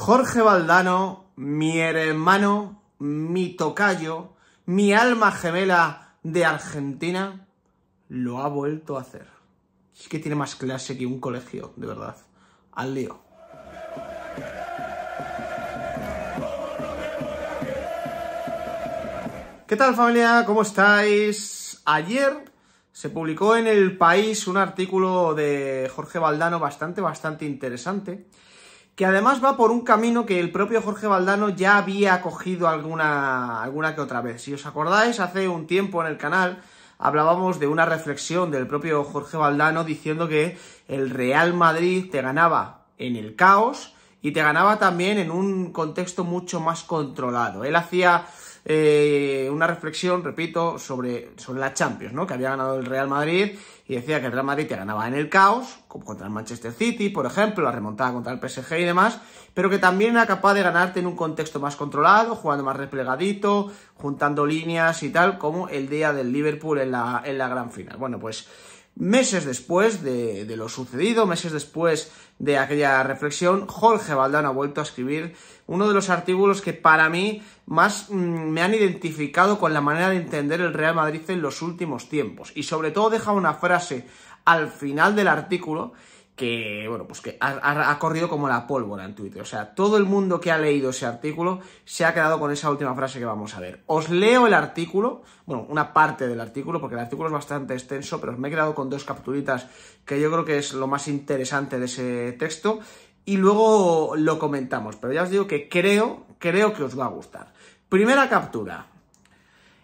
Jorge Valdano, mi hermano, mi tocayo, mi alma gemela de Argentina, lo ha vuelto a hacer. Es que tiene más clase que un colegio, de verdad. Al lío. ¿Qué tal familia? ¿Cómo estáis? Ayer se publicó en El País un artículo de Jorge Valdano bastante, bastante interesante que además va por un camino que el propio Jorge Valdano ya había cogido alguna, alguna que otra vez. Si os acordáis, hace un tiempo en el canal hablábamos de una reflexión del propio Jorge Valdano diciendo que el Real Madrid te ganaba en el caos y te ganaba también en un contexto mucho más controlado. Él hacía eh, una reflexión, repito, sobre, sobre la Champions, ¿no? Que había ganado el Real Madrid y decía que el Real Madrid te ganaba en el caos, como contra el Manchester City, por ejemplo, la remontada contra el PSG y demás, pero que también era capaz de ganarte en un contexto más controlado, jugando más replegadito, juntando líneas y tal, como el día del Liverpool en la, en la gran final. Bueno, pues Meses después de, lo sucedido, meses después de aquella reflexión, Jorge Valdán ha vuelto a escribir uno de los artículos que para mí más mm, me han identificado con la manera de entender el Real Madrid en los últimos tiempos. Y sobre todo deja una frase al final del artículo que, bueno, pues que ha, corrido como la pólvora en Twitter. O sea, todo el mundo que ha leído ese artículo se ha quedado con esa última frase que vamos a ver. Os leo el artículo, bueno, una parte del artículo, porque el artículo es bastante extenso, pero me he quedado con dos capturitas que yo creo que es lo más interesante de ese texto, y luego lo comentamos. Pero ya os digo que creo, creo que os va a gustar. Primera captura.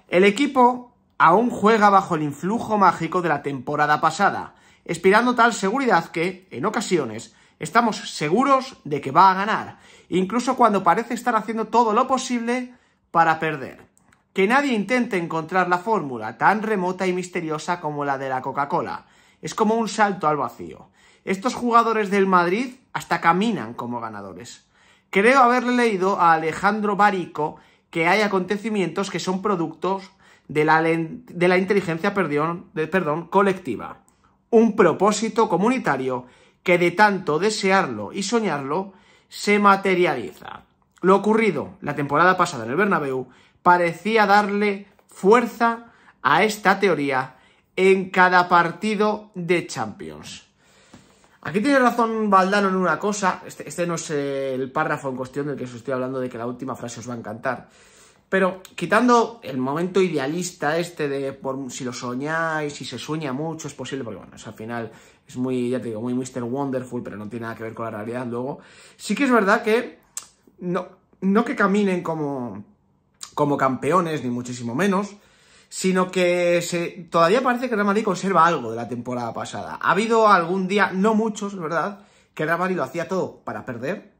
El equipo aún juega bajo el influjo mágico de la temporada pasada Espirando tal seguridad que, en ocasiones, estamos seguros de que va a ganar, incluso cuando parece estar haciendo todo lo posible para perder. Que nadie intente encontrar la fórmula tan remota y misteriosa como la de la Coca-Cola. Es como un salto al vacío. Estos jugadores del Madrid hasta caminan como ganadores. Creo haberle leído a Alejandro Barico que hay acontecimientos que son productos de la, inteligencia de, perdón, colectiva un propósito comunitario que de tanto desearlo y soñarlo se materializa. Lo ocurrido la temporada pasada en el Bernabéu parecía darle fuerza a esta teoría en cada partido de Champions. Aquí tiene razón Valdano en una cosa, este, este no es el párrafo en cuestión del que os estoy hablando de que la última frase os va a encantar, pero quitando el momento idealista este de por, si lo soñáis, si se sueña mucho, es posible, porque bueno, al final es muy, ya te digo, muy Mr. Wonderful, pero no tiene nada que ver con la realidad luego. Sí que es verdad que no, que caminen como, como campeones, ni muchísimo menos, sino que todavía parece que Real Madrid conserva algo de la temporada pasada. Ha habido algún día, no muchos, es verdad, que Real Madrid lo hacía todo para perder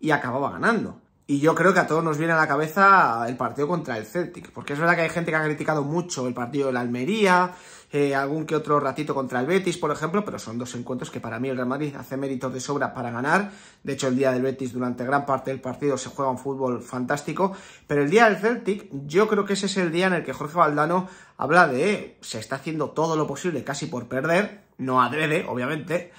y acababa ganando. Y yo creo que a todos nos viene a la cabeza el partido contra el Celtic, porque es verdad que hay gente que ha criticado mucho el partido de la Almería, eh, algún que otro ratito contra el Betis, por ejemplo, pero son dos encuentros que para mí el Real Madrid hace méritos de sobra para ganar. De hecho, el día del Betis durante gran parte del partido se juega un fútbol fantástico, pero el día del Celtic yo creo que ese es el día en el que Jorge Valdano habla de eh, se está haciendo todo lo posible casi por perder, no adrede, obviamente,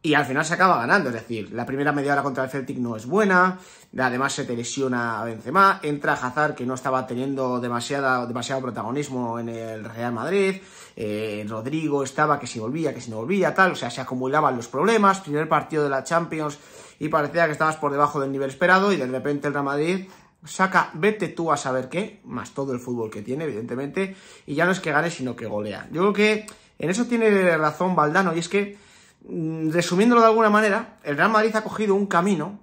y al final se acaba ganando. Es decir, la primera media hora contra el Celtic no es buena, además se lesiona a Benzema, entra Hazard que no estaba teniendo demasiado protagonismo en el Real Madrid, eh, Rodrigo estaba que si volvía, que si no volvía, tal, o sea, se acumulaban los problemas, primer partido de la Champions y parecía que estabas por debajo del nivel esperado y de repente el Real Madrid saca vete tú a saber qué, más todo el fútbol que tiene, evidentemente, y ya no es que gane, sino que golea. Yo creo que en eso tiene razón Valdano y es que Mm, resumiéndolo de alguna manera, el Real Madrid ha cogido un camino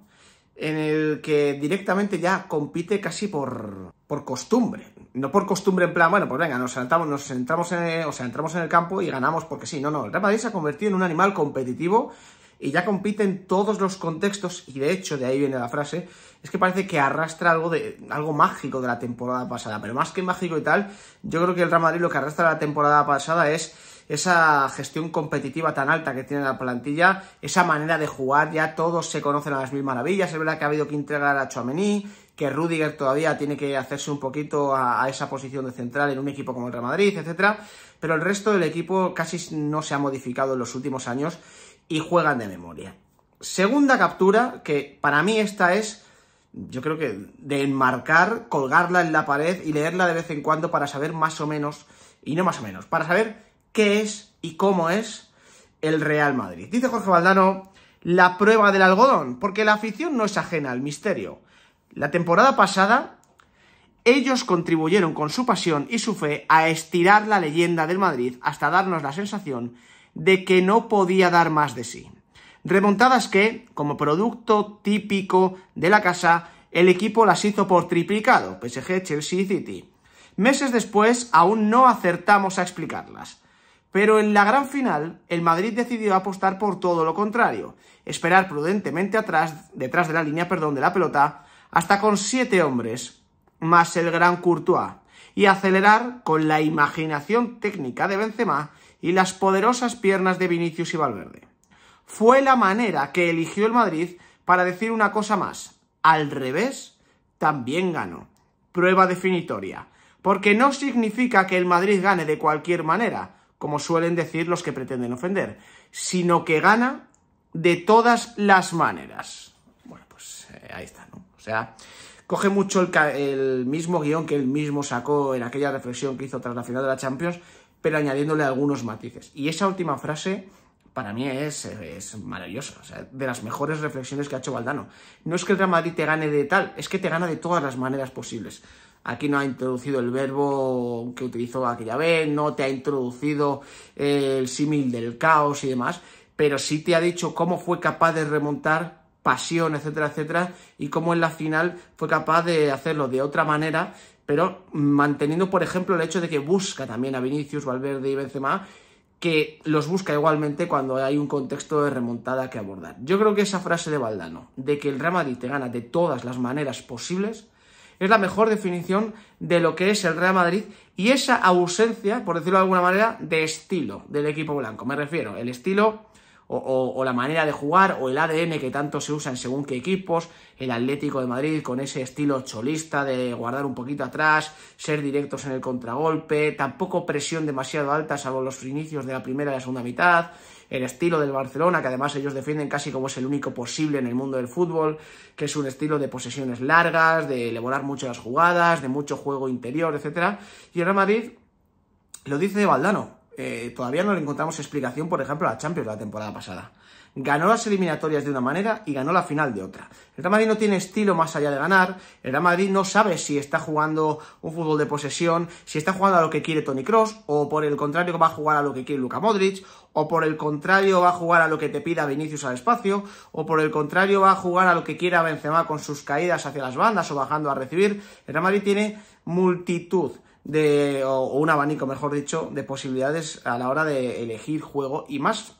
en el que directamente ya compite casi por, por costumbre. No por costumbre en plan, bueno, pues venga, nos sentamos, nos entramos en el, o sea, entramos en el campo y ganamos porque sí. No, no, el Real Madrid se ha convertido en un animal competitivo y ya compite en todos los contextos y de hecho, de ahí viene la frase, es que parece que arrastra algo, de, algo mágico de la temporada pasada. Pero más que mágico y tal, yo creo que el Real Madrid lo que arrastra la temporada pasada es esa gestión competitiva tan alta que tiene la plantilla, esa manera de jugar, ya todos se conocen a las mil maravillas, es verdad que ha habido que entregar a Chouameni, que Rudiger todavía tiene que hacerse un poquito a, esa posición de central en un equipo como el Real Madrid, etcétera, pero el resto del equipo casi no se ha modificado en los últimos años y juegan de memoria. Segunda captura, que para mí esta es yo creo que de enmarcar, colgarla en la pared y leerla de vez en cuando para saber más o menos, y no más o menos, para saber qué es y cómo es el Real Madrid. Dice Jorge Valdano, la prueba del algodón, porque la afición no es ajena al misterio. La temporada pasada, ellos contribuyeron con su pasión y su fe a estirar la leyenda del Madrid hasta darnos la sensación de que no podía dar más de sí. Remontadas que, como producto típico de la casa, el equipo las hizo por triplicado, PSG, Chelsea City. Meses después aún no acertamos a explicarlas. Pero en la gran final, el Madrid decidió apostar por todo lo contrario, esperar prudentemente atrás, detrás de la línea perdón, de la pelota, hasta con siete hombres, más el gran Courtois, y acelerar con la imaginación técnica de Benzema y las poderosas piernas de Vinicius y Valverde. Fue la manera que eligió el Madrid para decir una cosa más. Al revés, también ganó. Prueba definitoria. Porque no significa que el Madrid gane de cualquier manera, como suelen decir los que pretenden ofender, sino que gana de todas las maneras. Bueno, pues eh, ahí está, ¿no? O sea, coge mucho el, mismo guión que él mismo sacó en aquella reflexión que hizo tras la final de la Champions, pero añadiéndole algunos matices. Y esa última frase para mí es, maravillosa, de las mejores reflexiones que ha hecho Valdano. No es que el Real Madrid te gane de tal, es que te gana de todas las maneras posibles. Aquí no ha introducido el verbo que utilizó aquella vez, no te ha introducido eh, el símil del caos y demás, pero sí te ha dicho cómo fue capaz de remontar pasión, etcétera, etcétera, y cómo en la final fue capaz de hacerlo de otra manera, pero manteniendo, por ejemplo, el hecho de que busca también a Vinicius, Valverde y Benzema, que los busca igualmente cuando hay un contexto de remontada que abordar. Yo creo que esa frase de Valdano, de que el Real Madrid te gana de todas las maneras posibles, es la mejor definición de lo que es el Real Madrid y esa ausencia, por decirlo de alguna manera, de estilo del equipo blanco. Me refiero, el estilo o, o, la manera de jugar o el ADN que tanto se usa en según qué equipos, el Atlético de Madrid con ese estilo cholista de guardar un poquito atrás, ser directos en el contragolpe, tampoco presión demasiado alta salvo los inicios de la primera y la segunda mitad, el estilo del Barcelona, que además ellos defienden casi como es el único posible en el mundo del fútbol, que es un estilo de posesiones largas, de elaborar mucho las jugadas, de mucho juego interior, etcétera. Y el Real Madrid lo dice de Valdano. Eh, todavía no le encontramos explicación, por ejemplo, a la Champions la temporada pasada ganó las eliminatorias de una manera y ganó la final de otra. El Real Madrid no tiene estilo más allá de ganar, el Real Madrid no sabe si está jugando un fútbol de posesión, si está jugando a lo que quiere Tony Cross, o por el contrario va a jugar a lo que quiere Luka Modric, o por el contrario va a jugar a lo que te pida Vinicius al espacio, o por el contrario va a jugar a lo que quiera Benzema con sus caídas hacia las bandas o bajando a recibir. El Real Madrid tiene multitud de, o un abanico, mejor dicho, de posibilidades a la hora de elegir juego y más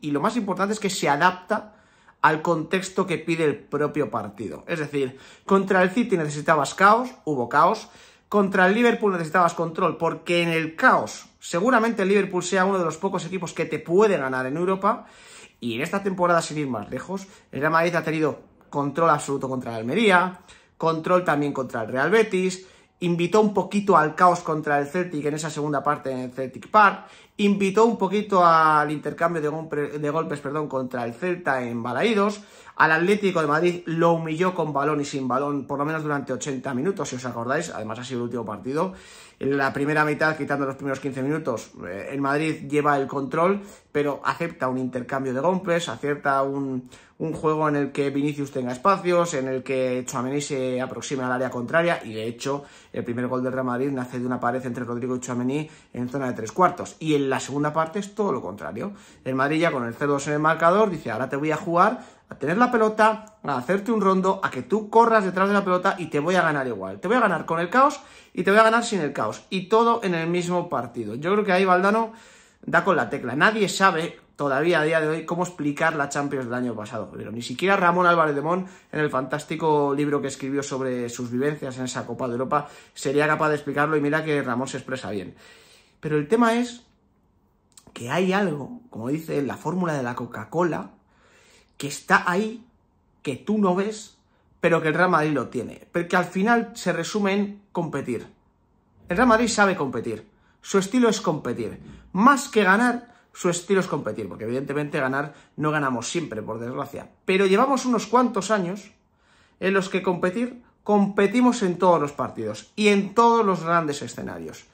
y, lo más importante es que se adapta al contexto que pide el propio partido. Es decir, contra el City necesitabas caos, hubo caos. Contra el Liverpool necesitabas control, porque en el caos seguramente el Liverpool sea uno de los pocos equipos que te puede ganar en Europa. Y en esta temporada, sin ir más lejos, el Real Madrid ha tenido control absoluto contra el Almería, control también contra el Real Betis, invitó un poquito al caos contra el Celtic en esa segunda parte en el Celtic Park, invitó un poquito al intercambio de, golpes perdón, contra el Celta en Balaídos, al Atlético de Madrid lo humilló con balón y sin balón, por lo menos durante 80 minutos, si os acordáis, además ha sido el último partido, en la primera mitad, quitando los primeros 15 minutos, eh, el Madrid lleva el control, pero acepta un intercambio de golpes, acepta un, juego en el que Vinicius tenga espacios, en el que Chouameni se aproxime al área contraria y de hecho el primer gol del Real Madrid nace de una pared entre Rodrigo y Chouameni en zona de tres cuartos y en la segunda parte es todo lo contrario. El Madrid ya con el 0-2 en el marcador dice ahora te voy a jugar a tener la pelota, a hacerte un rondo, a que tú corras detrás de la pelota y te voy a ganar igual. Te voy a ganar con el caos y te voy a ganar sin el caos. Y todo en el mismo partido. Yo creo que ahí Valdano da con la tecla. Nadie sabe todavía a día de hoy cómo explicar la Champions del año pasado. Pero ni siquiera Ramón Álvarez de Mon, en el fantástico libro que escribió sobre sus vivencias en esa Copa de Europa, sería capaz de explicarlo. Y mira que Ramón se expresa bien. Pero el tema es que hay algo, como dice la fórmula de la Coca-Cola, que está ahí, que tú no ves, pero que el Real Madrid lo tiene. Porque al final se resume en competir. El Real Madrid sabe competir. Su estilo es competir. Más que ganar, su estilo es competir. Porque evidentemente ganar no ganamos siempre, por desgracia. Pero llevamos unos cuantos años en los que competir, competimos en todos los partidos y en todos los grandes escenarios.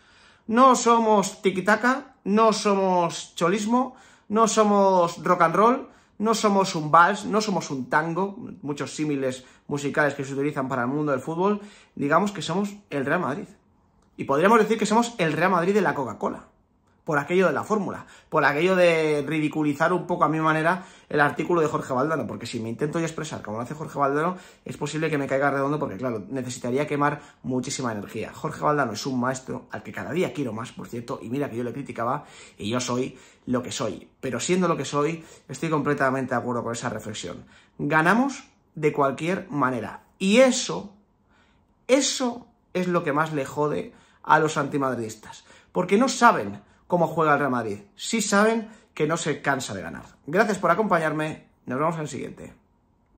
No somos tiki-taka, no somos cholismo, no somos rock and roll, no somos un vals, no somos un tango, muchos símiles musicales que se utilizan para el mundo del fútbol, digamos que somos el Real Madrid. Y podríamos decir que somos el Real Madrid de la Coca-Cola por aquello de la fórmula, por aquello de ridiculizar un poco a mi manera el artículo de Jorge Valdano, porque si me intento yo expresar como lo hace Jorge Valdano, es posible que me caiga redondo porque, claro, necesitaría quemar muchísima energía. Jorge Valdano es un maestro al que cada día quiero más, por cierto, y mira que yo le criticaba y yo soy lo que soy. Pero siendo lo que soy, estoy completamente de acuerdo con esa reflexión. Ganamos de cualquier manera. Y eso, eso es lo que más le jode a los antimadridistas, porque no saben cómo juega el Real Madrid. si saben que no se cansa de ganar. Gracias por acompañarme. Nos vemos en el siguiente.